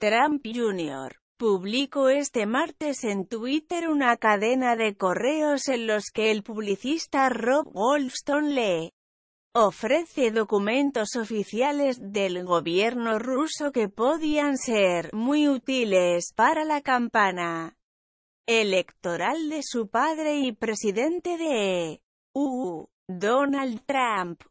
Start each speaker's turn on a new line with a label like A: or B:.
A: Trump Jr. Publicó este martes en Twitter una cadena de correos en los que el publicista Rob Goldstone le ofrece documentos oficiales del gobierno ruso que podían ser muy útiles para la campana electoral de su padre y presidente de e U. Donald Trump.